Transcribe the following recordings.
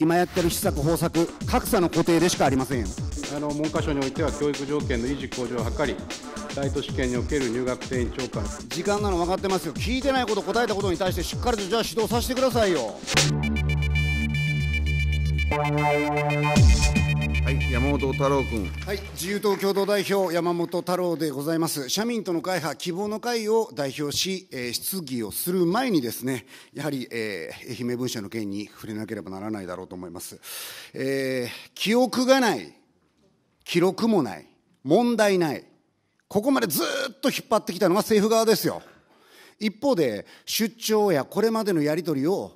今やってる施策、方策、格差の固定でしかありませんあの文科省においては、教育条件の維持向上を図り、大都市圏における入学定員超過時間なの分かってますよ、聞いてないこと、答えたことに対して、しっかりとじゃあ指導させてくださいよ。はい、山本太郎君。はい、自由党共同代表山本太郎でございます。社民との会派希望の会を代表し、えー、質疑をする前にですね、やはり、えー、愛媛文書の件に触れなければならないだろうと思います。えー、記憶がない、記録もない、問題ない、ここまでずっと引っ張ってきたのが政府側ですよ。一方で、出張やこれまでのやり取りを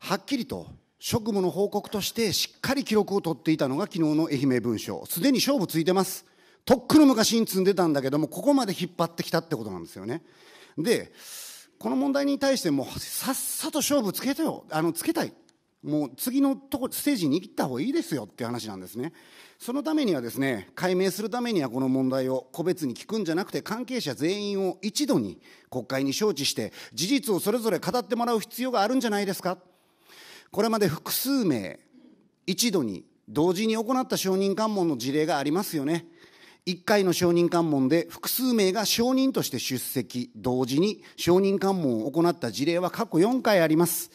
はっきりと職務の報告としてしっかり記録を取っていたのが昨日の愛媛文書。すでに勝負ついてます。とっくの昔に積んでたんだけども、ここまで引っ張ってきたってことなんですよね。で、この問題に対してもさっさと勝負つけてよ。あの、つけたい。もう次のとこ、ステージに行った方がいいですよっていう話なんですね。そのためにはですね、解明するためにはこの問題を個別に聞くんじゃなくて、関係者全員を一度に国会に招致して、事実をそれぞれ語ってもらう必要があるんじゃないですか。これまで複数名、一度に同時に行った証人喚問の事例がありますよね。1回の証人喚問で複数名が証人として出席、同時に証人喚問を行った事例は過去4回あります。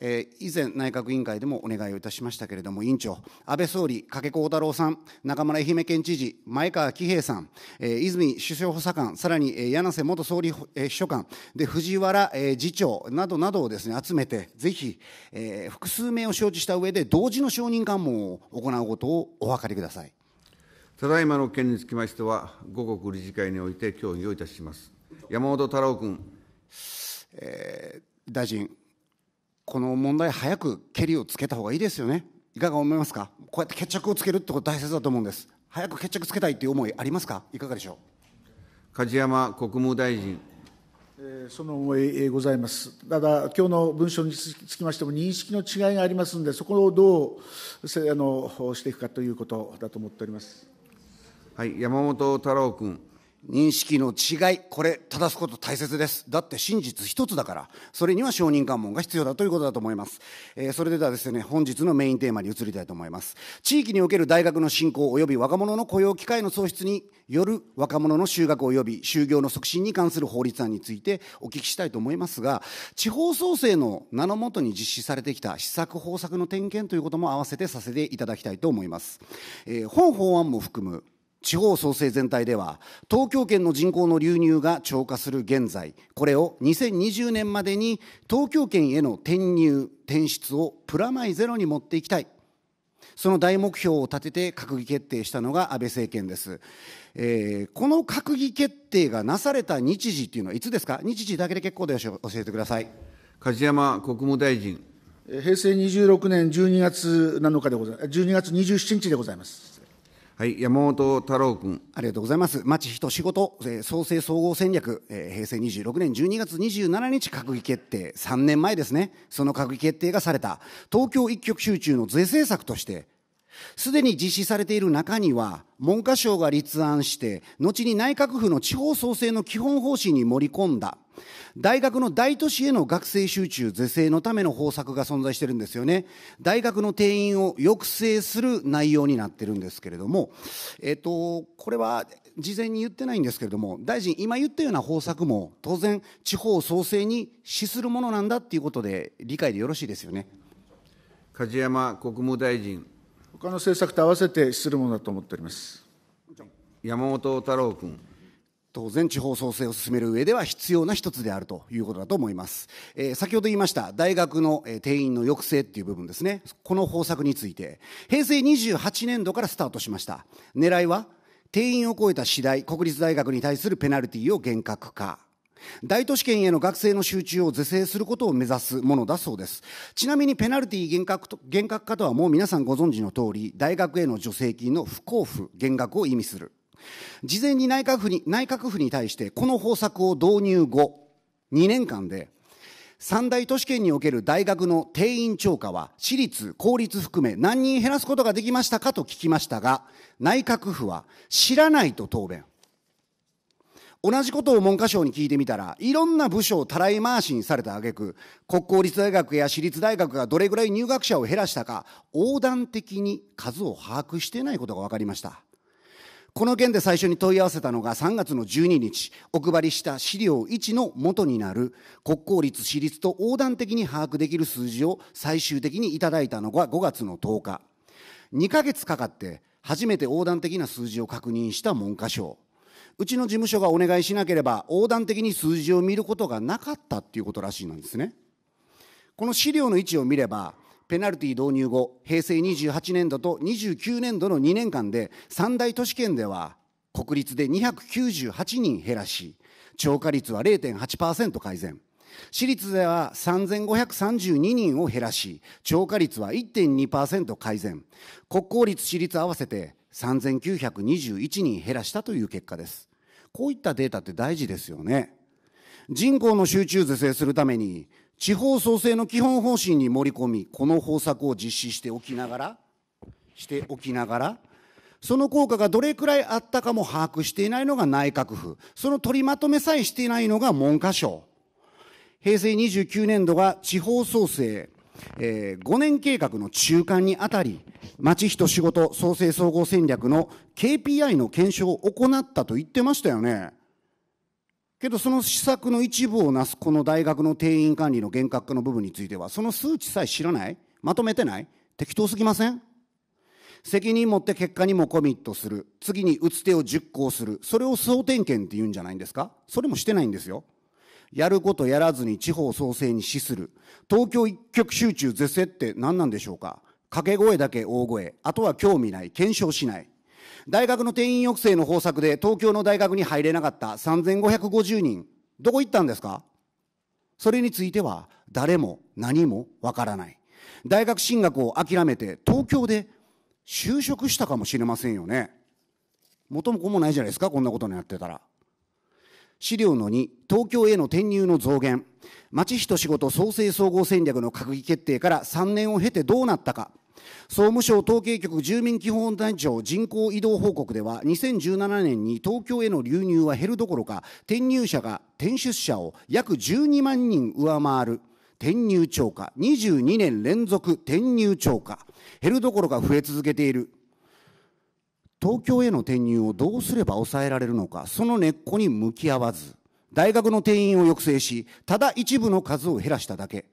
えー、以前、内閣委員会でもお願いをいたしましたけれども、委員長、安倍総理、加計光太郎さん、中村愛媛県知事、前川喜平さん、えー、泉首相補佐官、さらに、えー、柳瀬元総理、えー、秘書官、で藤原、えー、次長などなどをです、ね、集めて、ぜひ、えー、複数名を承知した上で、同時の承認喚問を行うことをお分かりください。ただいまの件につきましては、五国理事会において協議をいたします。山本太郎君。えー、大臣、この問題早くけりをつけた方がいいですよねいかが思いますかこうやって決着をつけるってこと大切だと思うんです早く決着つけたいという思いありますかいかがでしょう梶山国務大臣その思いございます。ただ、今日の文書につきましても、認識の違いがありますので、そこをどうせあのしていくかということだと思っております。はい、山本太郎君。認識の違い、これ、正すこと大切です。だって真実一つだから、それには承認喚問が必要だということだと思います。えー、それではですね、本日のメインテーマに移りたいと思います。地域における大学の振興及び若者の雇用機会の創出による若者の就学及び就業の促進に関する法律案についてお聞きしたいと思いますが、地方創生の名のもとに実施されてきた施策方策の点検ということも合わせてさせていただきたいと思います。えー、本法案も含む地方創生全体では東京圏の人口の流入が超過する現在これを2020年までに東京圏への転入転出をプラマイゼロに持っていきたいその大目標を立てて閣議決定したのが安倍政権です、えー、この閣議決定がなされた日時というのはいつですか日時だけで結構でしょ教えてください梶山国務大臣平成26年12月7日でございます12月27日でございますはい、山本太郎君。ありがとうございます。町人仕事、え創生総合戦略、え平成26年12月27日閣議決定、3年前ですね。その閣議決定がされた、東京一極集中の是正策として、すでに実施されている中には、文科省が立案して、後に内閣府の地方創生の基本方針に盛り込んだ、大学の大都市への学生集中是正のための方策が存在してるんですよね。大学の定員を抑制する内容になってるんですけれども、えっと、これは事前に言ってないんですけれども、大臣、今言ったような方策も、当然、地方創生に資するものなんだっていうことで、理解でよろしいですよね。梶山国務大臣。他の政策と合わせてするものだと思っております山本太郎君。当然地方創生を進める上では必要な一つであるということだと思います、えー、先ほど言いました大学の、え定員の抑制っていう部分ですねこの方策について平成28年度からスタートしました狙いは定員を超えた次第国立大学に対するペナルティを厳格化大都市圏への学生の集中を是正することを目指すものだそうです。ちなみにペナルティ厳格と厳格化とはもう皆さんご存知の通り、大学への助成金の不交付、減額を意味する。事前に内閣府に、内閣府に対してこの方策を導入後、2年間で三大都市圏における大学の定員超過は、私立、公立含め何人減らすことができましたかと聞きましたが、内閣府は知らないと答弁。同じことを文科省に聞いてみたら、いろんな部署をたらい回しにされた挙句、国公立大学や私立大学がどれぐらい入学者を減らしたか、横断的に数を把握していないことが分かりました。この件で最初に問い合わせたのが3月の12日、お配りした資料1の元になる国公立、私立と横断的に把握できる数字を最終的にいただいたのが5月の10日。2ヶ月かかって初めて横断的な数字を確認した文科省。うちの事務所がお願いしなければ、横断的に数字を見ることがなかったっていうことらしいなんですね。この資料の位置を見れば、ペナルティ導入後、平成28年度と29年度の2年間で、三大都市圏では国立で298人減らし、超過率は0.8%改善。私立では3532人を減らし、超過率は1.2%改善。国公立私立合わせて3921人減らしたという結果です。こういったデータって大事ですよね。人口の集中是正するために、地方創生の基本方針に盛り込み、この方策を実施しておきながら、しておきながら、その効果がどれくらいあったかも把握していないのが内閣府、その取りまとめさえしていないのが文科省。平成29年度が地方創生、えー、5年計画の中間にあたり、町人仕事創生総合戦略の KPI の検証を行ったと言ってましたよね。けどその施策の一部をなすこの大学の定員管理の厳格化の部分については、その数値さえ知らないまとめてない適当すぎません責任持って結果にもコミットする。次に打つ手を実行する。それを総点検って言うんじゃないんですかそれもしてないんですよ。やることやらずに地方創生に資する、東京一極集中是正って何なんでしょうか掛け声だけ大声、あとは興味ない、検証しない。大学の定員抑制の方策で東京の大学に入れなかった3550人、どこ行ったんですかそれについては誰も何もわからない。大学進学を諦めて東京で就職したかもしれませんよね。元も子もないじゃないですか、こんなことになってたら。資料の2、東京への転入の増減、町人仕事創生総合戦略の閣議決定から3年を経てどうなったか、総務省統計局住民基本台帳人口移動報告では、2017年に東京への流入は減るどころか、転入者が転出者を約12万人上回る。転入超過22年連続転入超過減るどころか増え続けている東京への転入をどうすれば抑えられるのか、その根っこに向き合わず、大学の定員を抑制し、ただ一部の数を減らしただけ。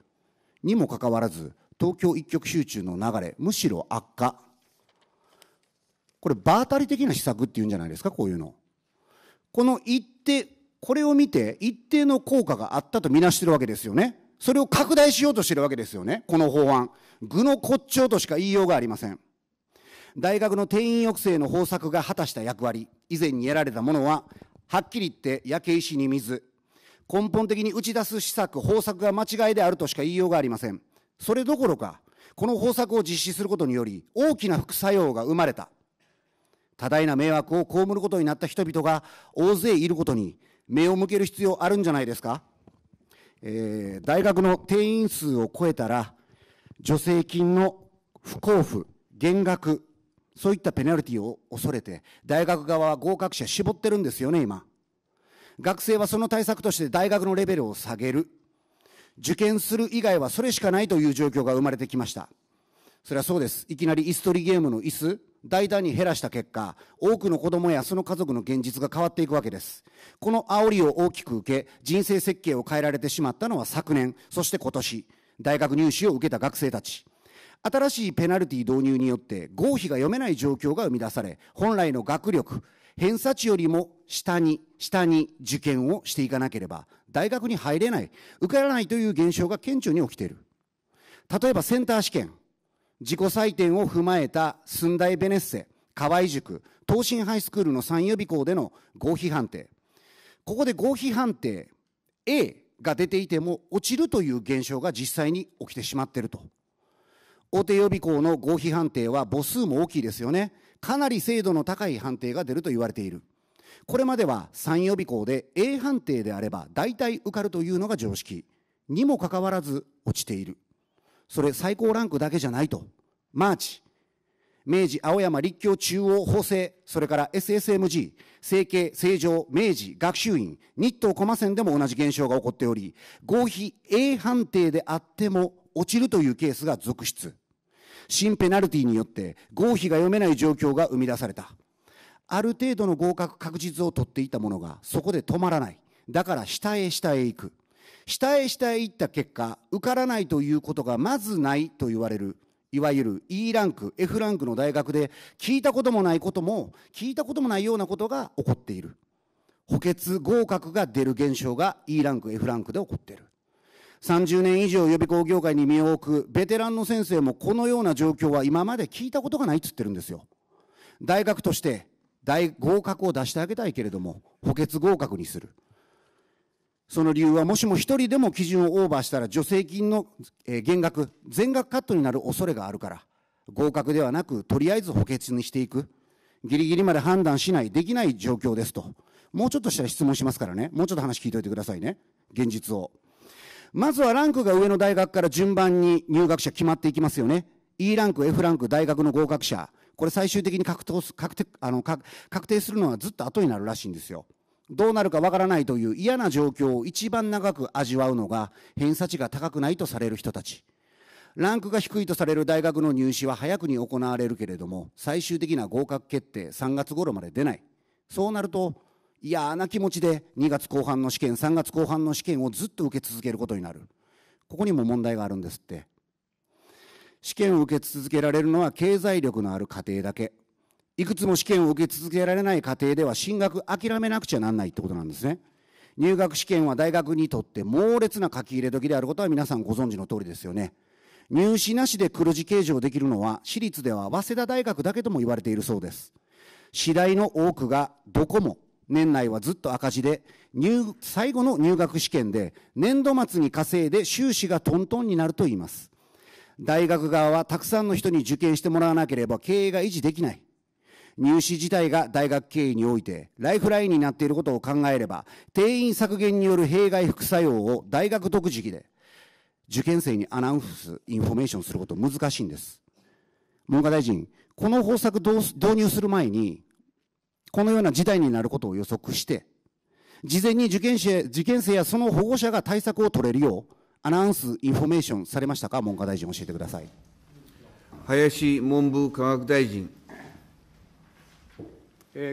にもかかわらず、東京一極集中の流れ、むしろ悪化。これ、場当たり的な施策っていうんじゃないですか、こういうの。この一定、これを見て、一定の効果があったとみなしてるわけですよね。それを拡大しようとしてるわけですよね、この法案。具の骨頂としか言いようがありません。大学の定員抑制の方策が果たした役割、以前に得られたものは、はっきり言って焼け石に水。根本的に打ち出す施策、方策が間違いであるとしか言いようがありません。それどころか、この方策を実施することにより、大きな副作用が生まれた。多大な迷惑を被ることになった人々が大勢いることに目を向ける必要あるんじゃないですか、えー、大学の定員数を超えたら、助成金の不交付、減額、そういったペナルティを恐れて、大学側は合格者絞ってるんですよね、今。学生はその対策として大学のレベルを下げる。受験する以外はそれしかないという状況が生まれてきました。それはそうです。いきなり椅子取りゲームの椅子、大胆に減らした結果、多くの子供やその家族の現実が変わっていくわけです。この煽りを大きく受け、人生設計を変えられてしまったのは昨年、そして今年、大学入試を受けた学生たち。新しいペナルティ導入によって合否が読めない状況が生み出され、本来の学力、偏差値よりも下に、下に受験をしていかなければ、大学に入れない、受からないという現象が顕著に起きている。例えばセンター試験、自己採点を踏まえた寸大ベネッセ、河合塾、東進ハイスクールの3予備校での合否判定。ここで合否判定 A が出ていても落ちるという現象が実際に起きてしまっていると。大手予備校の合否判定は母数も大きいですよね。かなり精度の高い判定が出ると言われている。これまでは3予備校で A 判定であれば大体受かるというのが常識。にもかかわらず落ちている。それ最高ランクだけじゃないと。マーチ。明治、青山、立教、中央、法政、それから SSMG、成形、成城、明治、学習院、日東駒線でも同じ現象が起こっており、合否 A 判定であっても落ちるというケースが続出。新ペナルティによって合否が読めない状況が生み出された。ある程度の合格確実を取っていたものがそこで止まらない。だから下へ下へ行く。下へ下へ行った結果、受からないということがまずないと言われる。いわゆる E ランク、F ランクの大学で聞いたこともないことも、聞いたこともないようなことが起こっている。補欠合格が出る現象が E ランク、F ランクで起こっている。30年以上予備校業界に身を置くベテランの先生もこのような状況は今まで聞いたことがないっつってるんですよ。大学として大合格を出してあげたいけれども、補欠合格にする。その理由はもしも一人でも基準をオーバーしたら助成金の減額、全額カットになる恐れがあるから、合格ではなく、とりあえず補欠にしていく。ギリギリまで判断しない、できない状況ですと。もうちょっとしたら質問しますからね。もうちょっと話聞いといてくださいね。現実を。まずはランクが上の大学から順番に入学者決まっていきますよね。E ランク、F ランク、大学の合格者。これ最終的に確確あの確定するのはずっと後になるらしいんですよ。どうなるかわからないという嫌な状況を一番長く味わうのが偏差値が高くないとされる人たち。ランクが低いとされる大学の入試は早くに行われるけれども、最終的な合格決定3月頃まで出ない。そうなると、嫌な気持ちで2月後半の試験、3月後半の試験をずっと受け続けることになる。ここにも問題があるんですって。試験を受け続けられるのは経済力のある家庭だけ。いくつも試験を受け続けられない家庭では進学諦めなくちゃなんないってことなんですね。入学試験は大学にとって猛烈な書き入れ時であることは皆さんご存知の通りですよね。入試なしで黒字計上できるのは私立では早稲田大学だけとも言われているそうです。次第の多くがどこも年内はずっと赤字で、入、最後の入学試験で、年度末に稼いで収支がトントンになると言います。大学側はたくさんの人に受験してもらわなければ経営が維持できない。入試自体が大学経営においてライフラインになっていることを考えれば、定員削減による弊害副作用を大学独自で受験生にアナウンス、インフォメーションすること難しいんです。文科大臣、この方策導入する前に、このような事態になることを予測して、事前に受験生受験生やその保護者が対策を取れるよう、アナウンス、インフォメーションされましたか、文科大臣、教えてください。林文部科学大臣。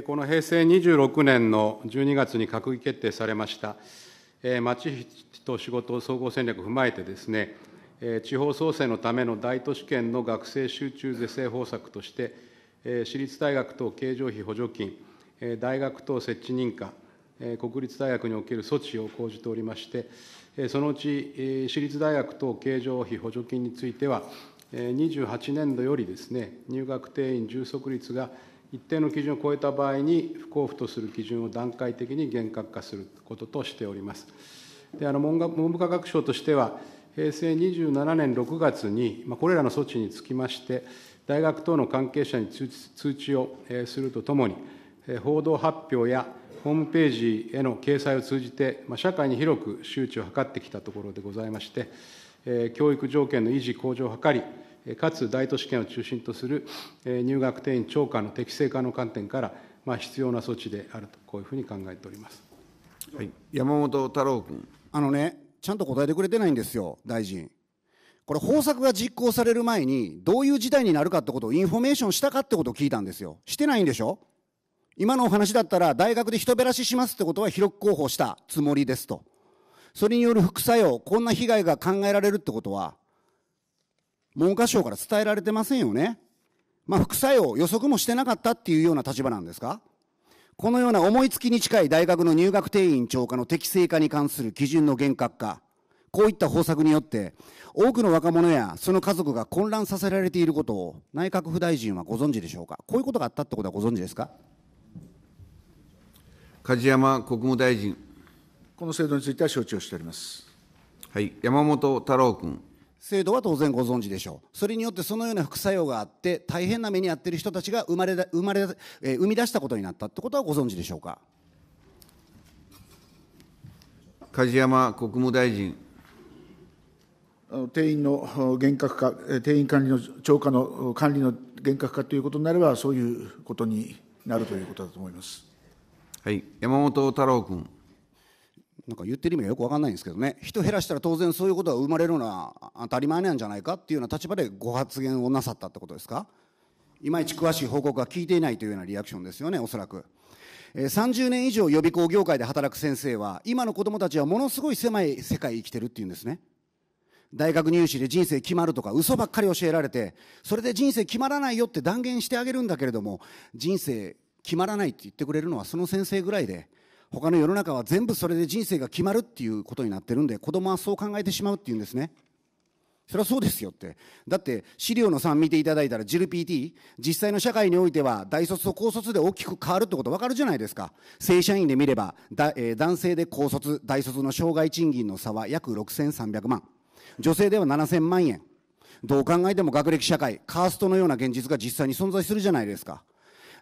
この平成26年の12月に閣議決定されました、町と仕事総合戦略を踏まえてですね、地方創生のための大都市圏の学生集中是正方策として、私立大学等経常費補助金、大学等設置認可、国立大学における措置を講じておりまして、そのうち私立大学等経常費補助金については、28年度よりですね、入学定員充足率が一定の基準を超えた場合に、不交付とする基準を段階的に厳格化することとしております。であの文部科学省としては、平成27年6月に、まあ、これらの措置につきまして、大学等の関係者に通知をするとともに、報道発表やホームページへの掲載を通じて、社会に広く周知を図ってきたところでございまして、教育条件の維持、向上を図り、かつ大都市圏を中心とする入学定員超過の適正化の観点から、まあ、必要な措置であると、こういうふうに考えております、はい、山本太郎君。あのね、ちゃんと答えてくれてないんですよ、大臣。これ、方策が実行される前に、どういう事態になるかってことをインフォメーションしたかってことを聞いたんですよ。してないんでしょ今のお話だったら大学で人減らししますってことは広く広報したつもりですと。それによる副作用、こんな被害が考えられるってことは、文科省から伝えられてませんよね。まあ、副作用、予測もしてなかったっていうような立場なんですかこのような思いつきに近い大学の入学定員超過の適正化に関する基準の厳格化、こういった方策によって、多くの若者やその家族が混乱させられていることを内閣府大臣はご存知でしょうかこういうことがあったってことはご存知ですか梶山国務大臣。この制度については承知をしております。はい、山本太郎君。制度は当然ご存知でしょう。それによってそのような副作用があって、大変な目に遭っている人たちが生まれだ生まれ、えー、生み出したことになったってことはご存知でしょうか。梶山国務大臣。定員の厳格化、定員管理の超過の管理の厳格化ということになれば、そういうことになるということだと思います。はい、山本太郎君。なんか言ってる意味がよく分かんないんですけどね人減らしたら当然そういうことが生まれるのは当たり前なんじゃないかっていうような立場でご発言をなさったってことですかいまいち詳しい報告が聞いていないというようなリアクションですよねおそらく。30年以上予備校業界で働く先生は今の子どもたちはものすごい狭い世界生きてるっていうんですね大学入試で人生決まるとか嘘ばっかり教えられてそれで人生決まらないよって断言してあげるんだけれども人生決まらないって言ってくれるのはその先生ぐらいで他の世の中は全部それで人生が決まるっていうことになってるんで子供はそう考えてしまうっていうんですね。それはそうですよって。だって資料の3見ていただいたら j i p t 実際の社会においては大卒と高卒で大きく変わるってことわかるじゃないですか。正社員で見れば、だえー、男性で高卒、大卒の障害賃金の差は約6300万。女性では7000万円。どう考えても学歴社会、カーストのような現実が実際に存在するじゃないですか。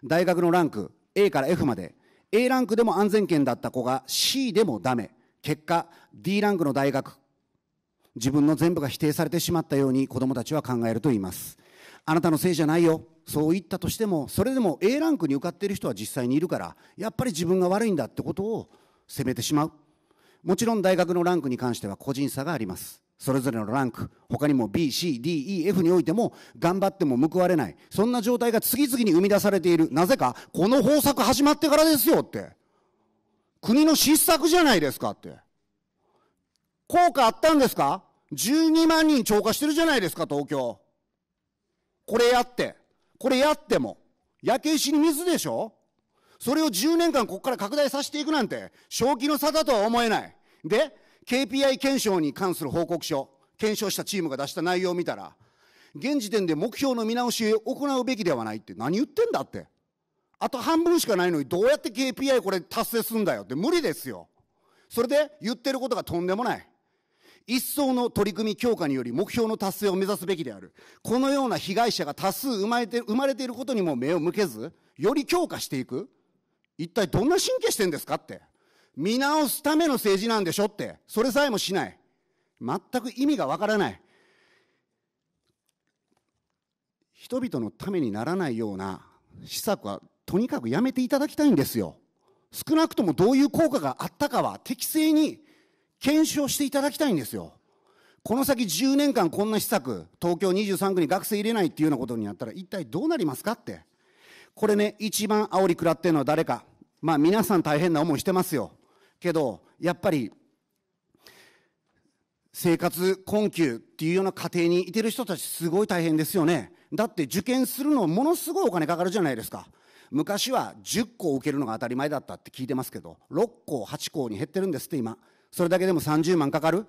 大学のランク A から F まで A ランクでも安全圏だった子が C でもダメ結果 D ランクの大学自分の全部が否定されてしまったように子どもたちは考えると言いますあなたのせいじゃないよそう言ったとしてもそれでも A ランクに受かっている人は実際にいるからやっぱり自分が悪いんだってことを責めてしまうもちろん大学のランクに関しては個人差がありますそれぞれのランク、他にも B、C、D、E、F においても頑張っても報われない。そんな状態が次々に生み出されている。なぜか、この方策始まってからですよって。国の失策じゃないですかって。効果あったんですか ?12 万人超過してるじゃないですか、東京。これやって。これやっても。焼け石に水でしょそれを10年間ここから拡大させていくなんて、正気の沙汰とは思えない。で、KPI 検証に関する報告書、検証したチームが出した内容を見たら、現時点で目標の見直しを行うべきではないって何言ってんだって。あと半分しかないのにどうやって KPI これ達成すんだよって無理ですよ。それで言ってることがとんでもない。一層の取り組み強化により目標の達成を目指すべきである。このような被害者が多数生まれて生まれていることにも目を向けず、より強化していく。一体どんな神経してんですかって。見直すための政治なんでしょって、それさえもしない。全く意味がわからない。人々のためにならないような施策はとにかくやめていただきたいんですよ。少なくともどういう効果があったかは適正に検証していただきたいんですよ。この先10年間こんな施策、東京23区に学生入れないっていうようなことになったら一体どうなりますかって。これね、一番煽り食らってるのは誰か。まあ皆さん大変な思いしてますよ。けど、やっぱり、生活困窮っていうような家庭にいてる人たちすごい大変ですよね。だって受験するのものすごいお金かかるじゃないですか。昔は10校受けるのが当たり前だったって聞いてますけど、6校、8校に減ってるんですって今。それだけでも30万かかる。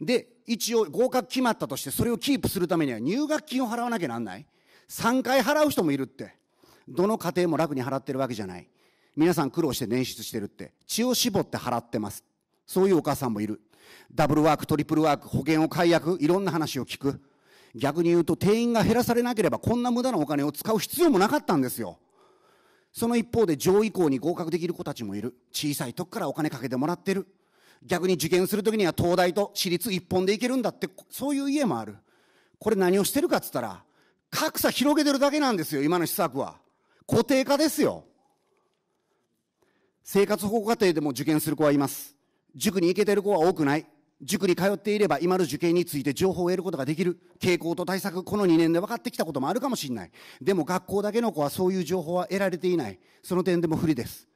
で、一応合格決まったとしてそれをキープするためには入学金を払わなきゃなんない。3回払う人もいるって。どの家庭も楽に払ってるわけじゃない。皆さん苦労して捻出してるって。血を絞って払ってます。そういうお母さんもいる。ダブルワーク、トリプルワーク、保険を解約、いろんな話を聞く。逆に言うと、定員が減らされなければ、こんな無駄なお金を使う必要もなかったんですよ。その一方で、上位校に合格できる子たちもいる。小さい時からお金かけてもらってる。逆に受験するときには、東大と私立一本で行けるんだって、そういう家もある。これ何をしてるかっつったら、格差広げてるだけなんですよ、今の施策は。固定化ですよ。生活保護家庭でも受験する子はいます。塾に行けてる子は多くない。塾に通っていれば今の受験について情報を得ることができる。傾向と対策、この2年で分かってきたこともあるかもしれない。でも学校だけの子はそういう情報は得られていない。その点でも不利です。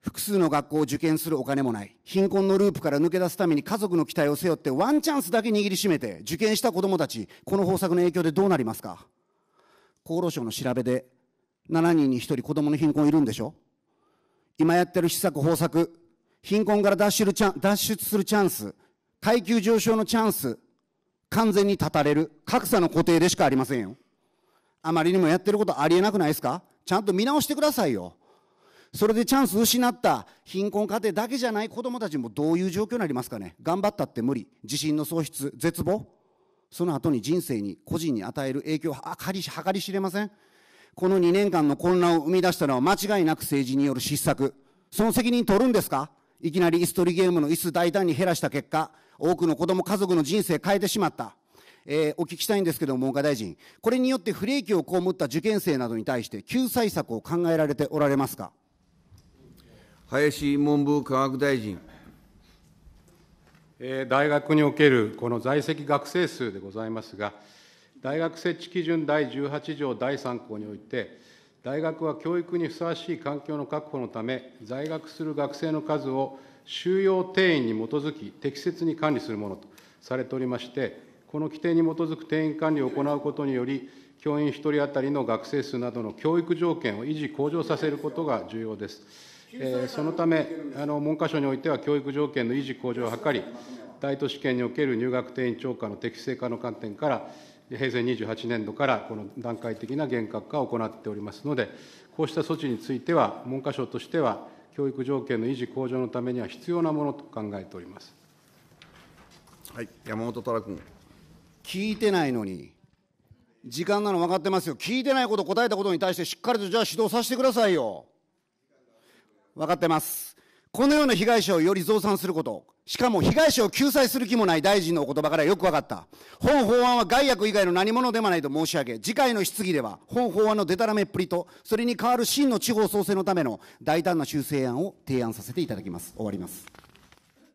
複数の学校を受験するお金もない。貧困のループから抜け出すために家族の期待を背負ってワンチャンスだけ握りしめて受験した子供たち、この方策の影響でどうなりますか厚労省の調べで7人に1人子供の貧困いるんでしょ今やってる施策、方策、貧困から脱出するチャンス、階級上昇のチャンス、完全に断たれる、格差の固定でしかありませんよ。あまりにもやってることありえなくないですかちゃんと見直してくださいよ。それでチャンス失った貧困家庭だけじゃない子どもたちもどういう状況になりますかね頑張ったって無理自信の喪失絶望その後に人生に個人に与える影響計り計り知れませんこの2年間の混乱を生み出したのは間違いなく政治による失策。その責任取るんですかいきなり椅子取りゲームの椅子大胆に減らした結果、多くの子供家族の人生変えてしまった。えー、お聞きしたいんですけども、文科大臣。これによって不利益を被った受験生などに対して救済策を考えられておられますか林文部科学大臣。えー、大学におけるこの在籍学生数でございますが、大学設置基準第18条第3項において、大学は教育にふさわしい環境の確保のため、在学する学生の数を収容定員に基づき、適切に管理するものとされておりまして、この規定に基づく定員管理を行うことにより、教員1人当たりの学生数などの教育条件を維持、向上させることが重要です。えー、そのためあの、文科省においては、教育条件の維持、向上を図り、大都市圏における入学定員超過の適正化の観点から、平成28年度からこの段階的な厳格化を行っておりますので、こうした措置については、文科省としては、教育条件の維持・向上のためには必要なものと考えております。はい、山本太君。聞いてないのに、時間なの分かってますよ、聞いてないこと答えたことに対して、しっかりとじゃあ指導させてくださいよ。分かってます。このような被害者をより増産すること、しかも被害者を救済する気もない大臣のお言葉からよく分かった。本法案は害悪以外の何者でもないと申し上げ、次回の質疑では本法案のデタラメっぷりと、それに代わる真の地方創生のための大胆な修正案を提案させていただきます。終わります。